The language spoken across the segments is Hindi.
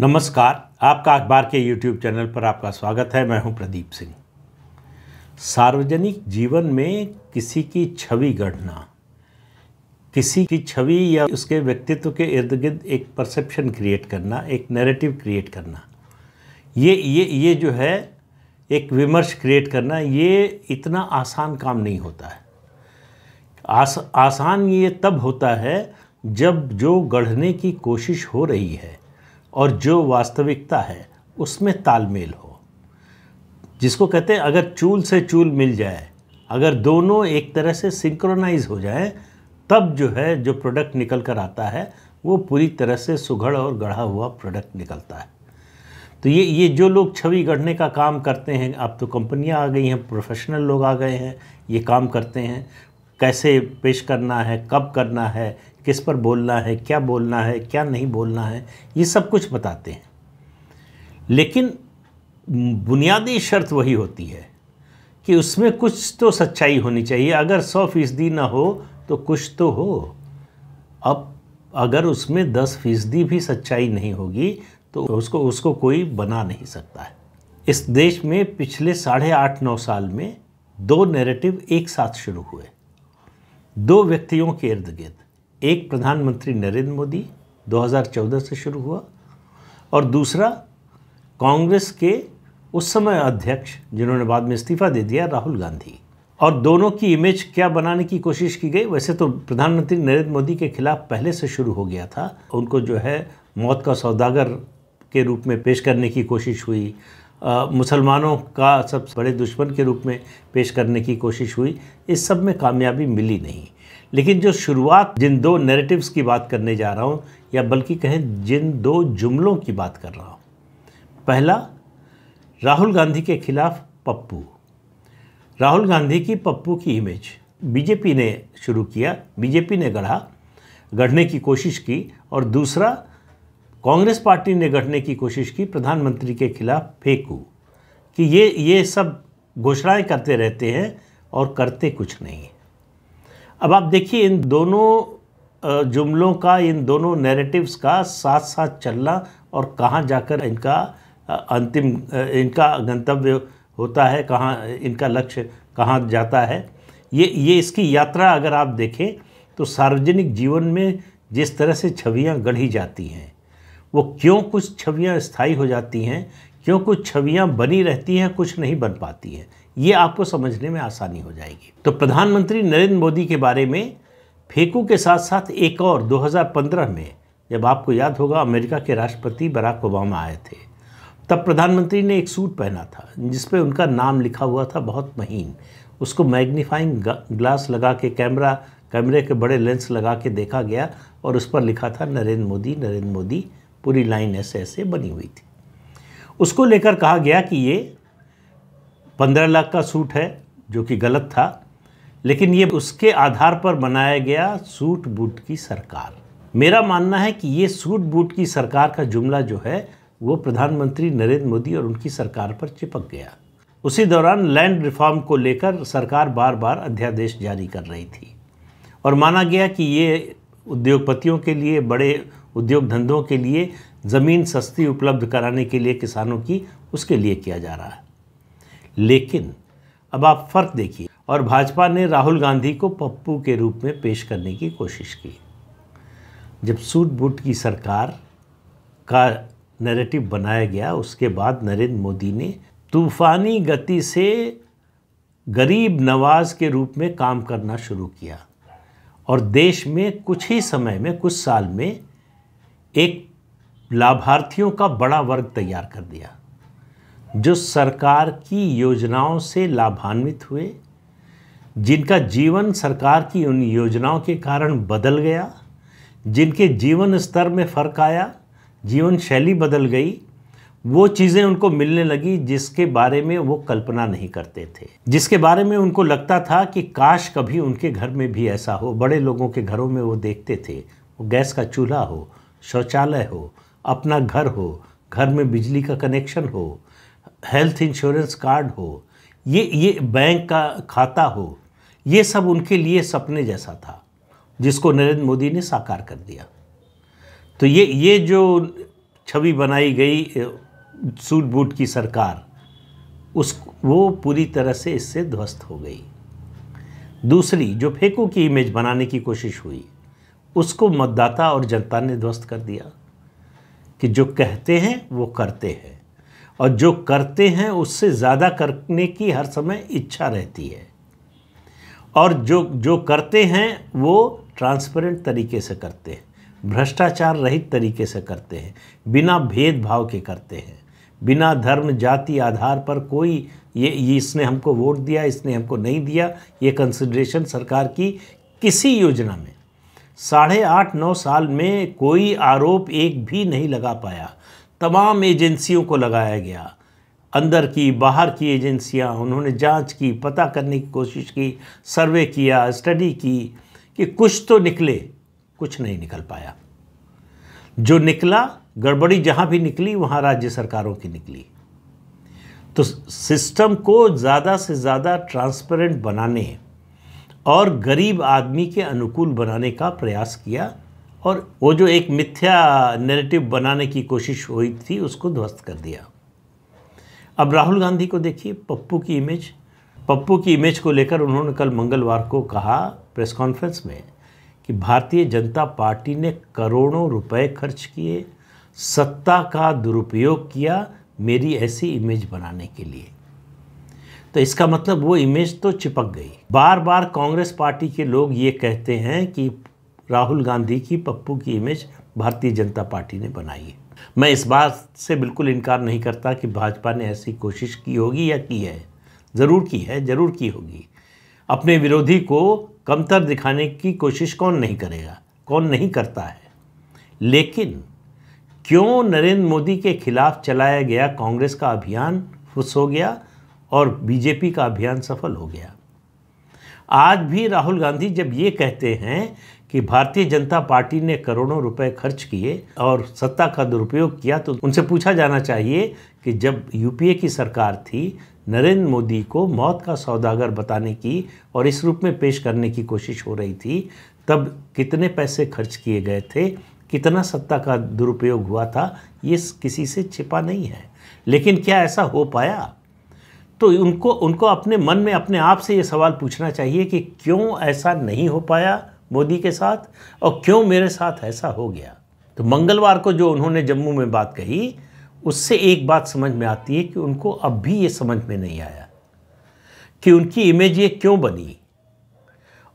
नमस्कार आपका अखबार के यूट्यूब चैनल पर आपका स्वागत है मैं हूं प्रदीप सिंह सार्वजनिक जीवन में किसी की छवि गढ़ना किसी की छवि या उसके व्यक्तित्व के इर्द गिर्द एक परसेप्शन क्रिएट करना एक नैरेटिव क्रिएट करना ये ये ये जो है एक विमर्श क्रिएट करना ये इतना आसान काम नहीं होता है आस, आसान ये तब होता है जब जो गढ़ने की कोशिश हो रही है और जो वास्तविकता है उसमें तालमेल हो जिसको कहते हैं अगर चूल से चूल मिल जाए अगर दोनों एक तरह से सिंक्रोनाइज हो जाएं तब जो है जो प्रोडक्ट निकल कर आता है वो पूरी तरह से सुघड़ और गढ़ा हुआ प्रोडक्ट निकलता है तो ये ये जो लोग छवि गढ़ने का काम करते हैं अब तो कंपनियां आ गई हैं प्रोफेशनल लोग आ गए हैं ये काम करते हैं कैसे पेश करना है कब करना है किस पर बोलना है क्या बोलना है क्या नहीं बोलना है ये सब कुछ बताते हैं लेकिन बुनियादी शर्त वही होती है कि उसमें कुछ तो सच्चाई होनी चाहिए अगर सौ फीसदी ना हो तो कुछ तो हो अब अगर उसमें दस फीसदी भी सच्चाई नहीं होगी तो उसको उसको कोई बना नहीं सकता है इस देश में पिछले साढ़े आठ नौ साल में दो नैरेटिव एक साथ शुरू हुए दो व्यक्तियों के इर्द गिर्द एक प्रधानमंत्री नरेंद्र मोदी 2014 से शुरू हुआ और दूसरा कांग्रेस के उस समय अध्यक्ष जिन्होंने बाद में इस्तीफा दे दिया राहुल गांधी और दोनों की इमेज क्या बनाने की कोशिश की गई वैसे तो प्रधानमंत्री नरेंद्र मोदी के खिलाफ पहले से शुरू हो गया था उनको जो है मौत का सौदागर के रूप में पेश करने की कोशिश हुई मुसलमानों का सबसे बड़े दुश्मन के रूप में पेश करने की कोशिश हुई इस सब में कामयाबी मिली नहीं लेकिन जो शुरुआत जिन दो नैरेटिव्स की बात करने जा रहा हूँ या बल्कि कहें जिन दो जुमलों की बात कर रहा हूँ पहला राहुल गांधी के खिलाफ पप्पू राहुल गांधी की पप्पू की इमेज बीजेपी ने शुरू किया बीजेपी ने गढ़ा गढ़ने की कोशिश की और दूसरा कांग्रेस पार्टी ने गढ़ने की कोशिश की प्रधानमंत्री के खिलाफ फेंकू कि ये ये सब घोषणाएं करते रहते हैं और करते कुछ नहीं अब आप देखिए इन दोनों जुमलों का इन दोनों नैरेटिव्स का साथ साथ चलना और कहाँ जाकर इनका अंतिम इनका गंतव्य होता है कहाँ इनका लक्ष्य कहाँ जाता है ये ये इसकी यात्रा अगर आप देखें तो सार्वजनिक जीवन में जिस तरह से छवियाँ गढ़ी जाती हैं वो क्यों कुछ छवियाँ स्थायी हो जाती हैं क्यों कुछ छवियाँ बनी रहती हैं कुछ नहीं बन पाती हैं ये आपको समझने में आसानी हो जाएगी तो प्रधानमंत्री नरेंद्र मोदी के बारे में फेकू के साथ साथ एक और 2015 में जब आपको याद होगा अमेरिका के राष्ट्रपति बराक ओबामा आए थे तब प्रधानमंत्री ने एक सूट पहना था जिस पर उनका नाम लिखा हुआ था बहुत महीन उसको मैग्नीफाइंग ग्लास लगा के कैमरा कैमरे के बड़े लेंस लगा के देखा गया और उस पर लिखा था नरेंद्र मोदी नरेंद्र मोदी पूरी लाइन ऐसे ऐसे बनी हुई थी उसको लेकर कहा गया कि ये पंद्रह लाख का सूट है जो कि गलत था लेकिन ये उसके आधार पर बनाया गया सूट बूट की सरकार मेरा मानना है कि ये सूट बूट की सरकार का जुमला जो है वो प्रधानमंत्री नरेंद्र मोदी और उनकी सरकार पर चिपक गया उसी दौरान लैंड रिफॉर्म को लेकर सरकार बार बार अध्यादेश जारी कर रही थी और माना गया कि ये उद्योगपतियों के लिए बड़े उद्योग धंधों के लिए ज़मीन सस्ती उपलब्ध कराने के लिए किसानों की उसके लिए किया जा रहा है लेकिन अब आप फर्क देखिए और भाजपा ने राहुल गांधी को पप्पू के रूप में पेश करने की कोशिश की जब सूट बूट की सरकार का नैरेटिव बनाया गया उसके बाद नरेंद्र मोदी ने तूफानी गति से गरीब नवाज के रूप में काम करना शुरू किया और देश में कुछ ही समय में कुछ साल में एक लाभार्थियों का बड़ा वर्ग तैयार कर दिया जो सरकार की योजनाओं से लाभान्वित हुए जिनका जीवन सरकार की उन योजनाओं के कारण बदल गया जिनके जीवन स्तर में फ़र्क आया जीवन शैली बदल गई वो चीज़ें उनको मिलने लगी जिसके बारे में वो कल्पना नहीं करते थे जिसके बारे में उनको लगता था कि काश कभी उनके घर में भी ऐसा हो बड़े लोगों के घरों में वो देखते थे वो गैस का चूल्हा हो शौचालय हो अपना घर हो घर में बिजली का कनेक्शन हो हेल्थ इंश्योरेंस कार्ड हो ये ये बैंक का खाता हो ये सब उनके लिए सपने जैसा था जिसको नरेंद्र मोदी ने साकार कर दिया तो ये ये जो छवि बनाई गई सूट बूट की सरकार उस वो पूरी तरह से इससे ध्वस्त हो गई दूसरी जो फेकू की इमेज बनाने की कोशिश हुई उसको मतदाता और जनता ने ध्वस्त कर दिया कि जो कहते हैं वो करते हैं और जो करते हैं उससे ज़्यादा करने की हर समय इच्छा रहती है और जो जो करते हैं वो ट्रांसपेरेंट तरीके से करते हैं भ्रष्टाचार रहित तरीके से करते हैं बिना भेदभाव के करते हैं बिना धर्म जाति आधार पर कोई ये, ये इसने हमको वोट दिया इसने हमको नहीं दिया ये कंसिड्रेशन सरकार की किसी योजना में साढ़े आठ नौ साल में कोई आरोप एक भी नहीं लगा पाया तमाम एजेंसियों को लगाया गया अंदर की बाहर की एजेंसियां उन्होंने जांच की पता करने की कोशिश की सर्वे किया स्टडी की कि कुछ तो निकले कुछ नहीं निकल पाया जो निकला गड़बड़ी जहां भी निकली वहां राज्य सरकारों की निकली तो सिस्टम को ज़्यादा से ज़्यादा ट्रांसपेरेंट बनाने और गरीब आदमी के अनुकूल बनाने का प्रयास किया और वो जो एक मिथ्या नैरेटिव बनाने की कोशिश हुई थी उसको ध्वस्त कर दिया अब राहुल गांधी को देखिए पप्पू की इमेज पप्पू की इमेज को लेकर उन्होंने कल मंगलवार को कहा प्रेस कॉन्फ्रेंस में कि भारतीय जनता पार्टी ने करोड़ों रुपए खर्च किए सत्ता का दुरुपयोग किया मेरी ऐसी इमेज बनाने के लिए तो इसका मतलब वो इमेज तो चिपक गई बार बार कांग्रेस पार्टी के लोग ये कहते हैं कि राहुल गांधी की पप्पू की इमेज भारतीय जनता पार्टी ने बनाई है मैं इस बात से बिल्कुल इनकार नहीं करता कि भाजपा ने ऐसी कोशिश की होगी या की है ज़रूर की है ज़रूर की होगी अपने विरोधी को कमतर दिखाने की कोशिश कौन नहीं करेगा कौन नहीं करता है लेकिन क्यों नरेंद्र मोदी के खिलाफ चलाया गया कांग्रेस का अभियान फुस हो गया और बीजेपी का अभियान सफल हो गया आज भी राहुल गांधी जब ये कहते हैं कि भारतीय जनता पार्टी ने करोड़ों रुपए खर्च किए और सत्ता का दुरुपयोग किया तो उनसे पूछा जाना चाहिए कि जब यूपीए की सरकार थी नरेंद्र मोदी को मौत का सौदागर बताने की और इस रूप में पेश करने की कोशिश हो रही थी तब कितने पैसे खर्च किए गए थे कितना सत्ता का दुरुपयोग हुआ था ये किसी से छिपा नहीं है लेकिन क्या ऐसा हो पाया तो उनको उनको अपने मन में अपने आप से ये सवाल पूछना चाहिए कि क्यों ऐसा नहीं हो पाया मोदी के साथ और क्यों मेरे साथ ऐसा हो गया तो मंगलवार को जो उन्होंने जम्मू में बात कही उससे एक बात समझ में आती है कि उनको अब भी ये समझ में नहीं आया कि उनकी इमेज ये क्यों बनी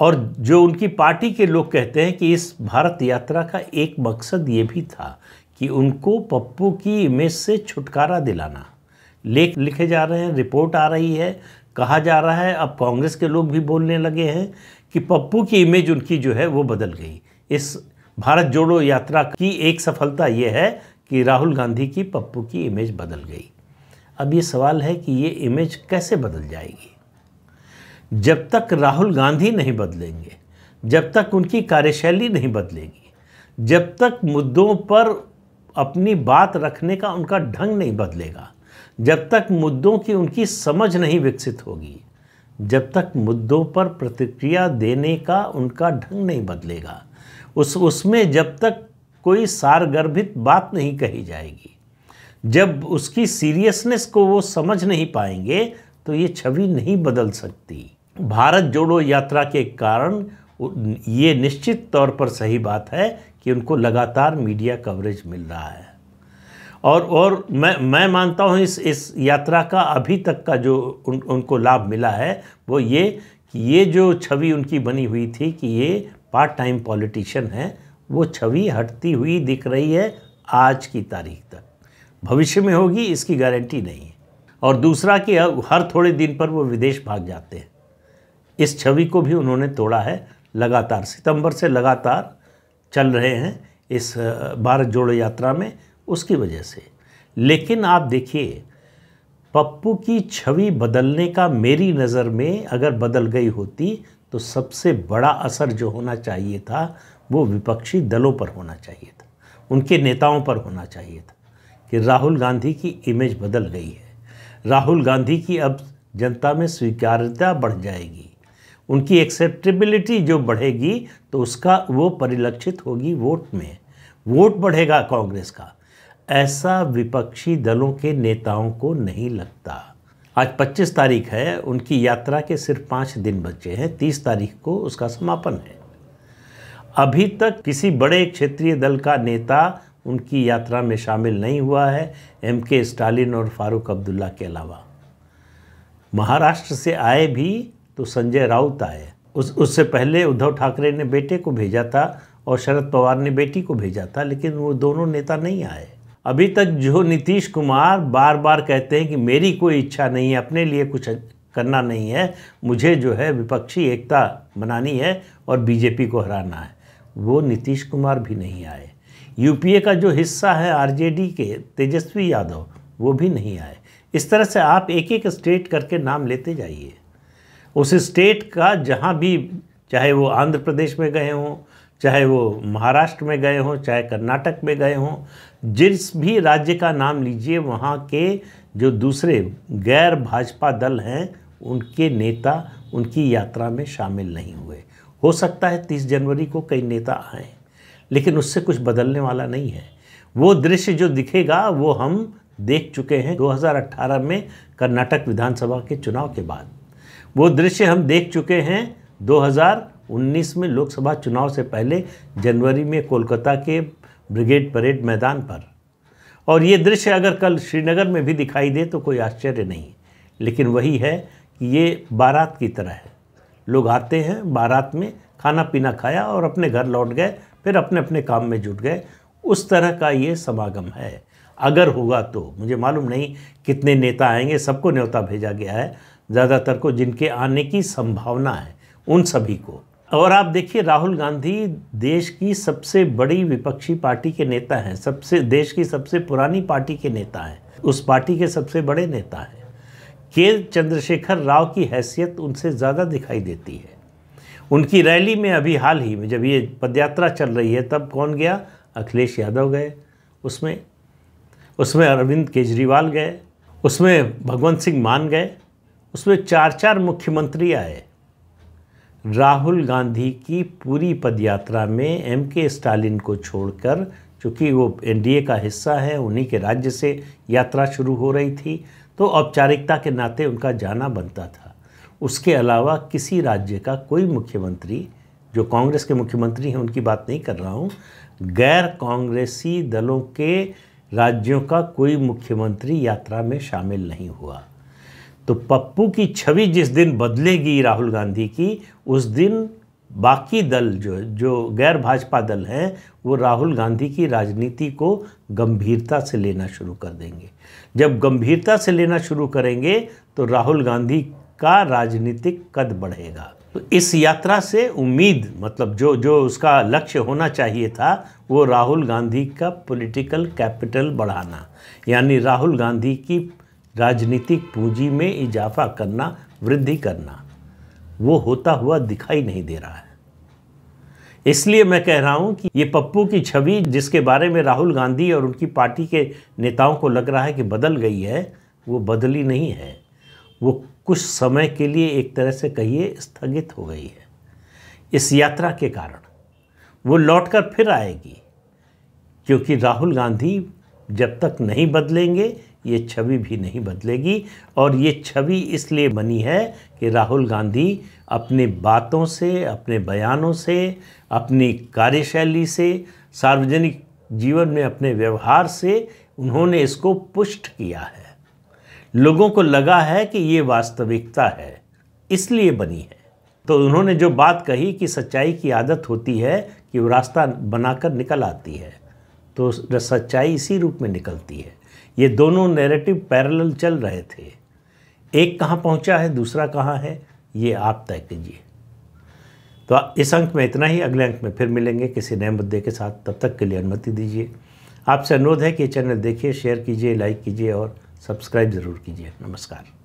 और जो उनकी पार्टी के लोग कहते हैं कि इस भारत यात्रा का एक मकसद ये भी था कि उनको पप्पू की इमेज से छुटकारा दिलाना लेख लिखे जा रहे हैं रिपोर्ट आ रही है कहा जा रहा है अब कांग्रेस के लोग भी बोलने लगे हैं कि पप्पू की इमेज उनकी जो है वो बदल गई इस भारत जोड़ो यात्रा की एक सफलता ये है कि राहुल गांधी की पप्पू की इमेज बदल गई अब ये सवाल है कि ये इमेज कैसे बदल जाएगी जब तक राहुल गांधी नहीं बदलेंगे जब तक उनकी कार्यशैली नहीं बदलेगी जब तक मुद्दों पर अपनी बात रखने का उनका ढंग नहीं बदलेगा जब तक मुद्दों की उनकी समझ नहीं विकसित होगी जब तक मुद्दों पर प्रतिक्रिया देने का उनका ढंग नहीं बदलेगा उस उसमें जब तक कोई सारगर्भित बात नहीं कही जाएगी जब उसकी सीरियसनेस को वो समझ नहीं पाएंगे तो ये छवि नहीं बदल सकती भारत जोड़ो यात्रा के कारण ये निश्चित तौर पर सही बात है कि उनको लगातार मीडिया कवरेज मिल रहा है और और मैं मैं मानता हूँ इस इस यात्रा का अभी तक का जो उन, उनको लाभ मिला है वो ये कि ये जो छवि उनकी बनी हुई थी कि ये पार्ट टाइम पॉलिटिशियन है वो छवि हटती हुई दिख रही है आज की तारीख तक भविष्य में होगी इसकी गारंटी नहीं है और दूसरा कि हर थोड़े दिन पर वो विदेश भाग जाते हैं इस छवि को भी उन्होंने तोड़ा है लगातार सितंबर से लगातार चल रहे हैं इस भारत जोड़ो यात्रा में उसकी वजह से लेकिन आप देखिए पप्पू की छवि बदलने का मेरी नज़र में अगर बदल गई होती तो सबसे बड़ा असर जो होना चाहिए था वो विपक्षी दलों पर होना चाहिए था उनके नेताओं पर होना चाहिए था कि राहुल गांधी की इमेज बदल गई है राहुल गांधी की अब जनता में स्वीकार्यता बढ़ जाएगी उनकी एक्सेप्टेबिलिटी जो बढ़ेगी तो उसका वो परिलक्षित होगी वोट में वोट बढ़ेगा कांग्रेस का ऐसा विपक्षी दलों के नेताओं को नहीं लगता आज 25 तारीख है उनकी यात्रा के सिर्फ पाँच दिन बचे हैं 30 तारीख को उसका समापन है अभी तक किसी बड़े क्षेत्रीय दल का नेता उनकी यात्रा में शामिल नहीं हुआ है एम के स्टालिन और फारूक अब्दुल्ला के अलावा महाराष्ट्र से आए भी तो संजय राउत आए उस उससे पहले उद्धव ठाकरे ने बेटे को भेजा था और शरद पवार ने बेटी को भेजा था लेकिन वो दोनों नेता नहीं आए अभी तक जो नीतीश कुमार बार बार कहते हैं कि मेरी कोई इच्छा नहीं है अपने लिए कुछ करना नहीं है मुझे जो है विपक्षी एकता बनानी है और बीजेपी को हराना है वो नीतीश कुमार भी नहीं आए यूपीए का जो हिस्सा है आरजेडी के तेजस्वी यादव वो भी नहीं आए इस तरह से आप एक एक स्टेट करके नाम लेते जाइए उस स्टेट का जहाँ भी चाहे वो आंध्र प्रदेश में गए हों चाहे वो महाराष्ट्र में गए हों चाहे कर्नाटक में गए हों जिस भी राज्य का नाम लीजिए वहाँ के जो दूसरे गैर भाजपा दल हैं उनके नेता उनकी यात्रा में शामिल नहीं हुए हो सकता है तीस जनवरी को कई नेता आए लेकिन उससे कुछ बदलने वाला नहीं है वो दृश्य जो दिखेगा वो हम देख चुके हैं 2018 में कर्नाटक विधानसभा के चुनाव के बाद वो दृश्य हम देख चुके हैं 2019 में लोकसभा चुनाव से पहले जनवरी में कोलकाता के ब्रिगेड परेड मैदान पर और ये दृश्य अगर कल श्रीनगर में भी दिखाई दे तो कोई आश्चर्य नहीं लेकिन वही है कि ये बारात की तरह है लोग आते हैं बारात में खाना पीना खाया और अपने घर लौट गए फिर अपने अपने काम में जुट गए उस तरह का ये समागम है अगर होगा तो मुझे मालूम नहीं कितने नेता आएंगे सबको न्योता भेजा गया है ज़्यादातर को जिनके आने की संभावना है उन सभी को और आप देखिए राहुल गांधी देश की सबसे बड़ी विपक्षी पार्टी के नेता हैं सबसे देश की सबसे पुरानी पार्टी के नेता हैं उस पार्टी के सबसे बड़े नेता हैं के चंद्रशेखर राव की हैसियत उनसे ज़्यादा दिखाई देती है उनकी रैली में अभी हाल ही में जब ये पदयात्रा चल रही है तब कौन गया अखिलेश यादव गए उसमें उसमें अरविंद केजरीवाल गए उसमें भगवंत सिंह मान गए उसमें चार चार मुख्यमंत्री आए राहुल गांधी की पूरी पदयात्रा में एम के स्टालिन को छोड़कर चूँकि वो एनडीए का हिस्सा है उन्हीं के राज्य से यात्रा शुरू हो रही थी तो औपचारिकता के नाते उनका जाना बनता था उसके अलावा किसी राज्य का कोई मुख्यमंत्री जो कांग्रेस के मुख्यमंत्री हैं उनकी बात नहीं कर रहा हूँ गैर कांग्रेसी दलों के राज्यों का कोई मुख्यमंत्री यात्रा में शामिल नहीं हुआ तो पप्पू की छवि जिस दिन बदलेगी राहुल गांधी की उस दिन बाकी दल जो जो गैर भाजपा दल हैं वो राहुल गांधी की राजनीति को गंभीरता से लेना शुरू कर देंगे जब गंभीरता से लेना शुरू करेंगे तो राहुल गांधी का राजनीतिक कद बढ़ेगा तो इस यात्रा से उम्मीद मतलब जो जो उसका लक्ष्य होना चाहिए था वो राहुल गांधी का पॉलिटिकल कैपिटल बढ़ाना यानी राहुल गांधी की राजनीतिक पूंजी में इजाफा करना वृद्धि करना वो होता हुआ दिखाई नहीं दे रहा है इसलिए मैं कह रहा हूं कि ये पप्पू की छवि जिसके बारे में राहुल गांधी और उनकी पार्टी के नेताओं को लग रहा है कि बदल गई है वो बदली नहीं है वो कुछ समय के लिए एक तरह से कहिए स्थगित हो गई है इस यात्रा के कारण वो लौटकर फिर आएगी क्योंकि राहुल गांधी जब तक नहीं बदलेंगे ये छवि भी नहीं बदलेगी और ये छवि इसलिए बनी है कि राहुल गांधी अपने बातों से अपने बयानों से अपनी कार्यशैली से सार्वजनिक जीवन में अपने व्यवहार से उन्होंने इसको पुष्ट किया है लोगों को लगा है कि ये वास्तविकता है इसलिए बनी है तो उन्होंने जो बात कही कि सच्चाई की आदत होती है कि वो रास्ता बनाकर निकल आती है तो सच्चाई इसी रूप में निकलती है ये दोनों नैरेटिव पैरेलल चल रहे थे एक कहाँ पहुँचा है दूसरा कहाँ है ये आप तय कीजिए तो इस अंक में इतना ही अगले अंक में फिर मिलेंगे किसी नए मुद्दे के साथ तब तक के लिए अनुमति दीजिए आपसे अनुरोध है कि चैनल देखिए शेयर कीजिए लाइक कीजिए और सब्सक्राइब ज़रूर कीजिए नमस्कार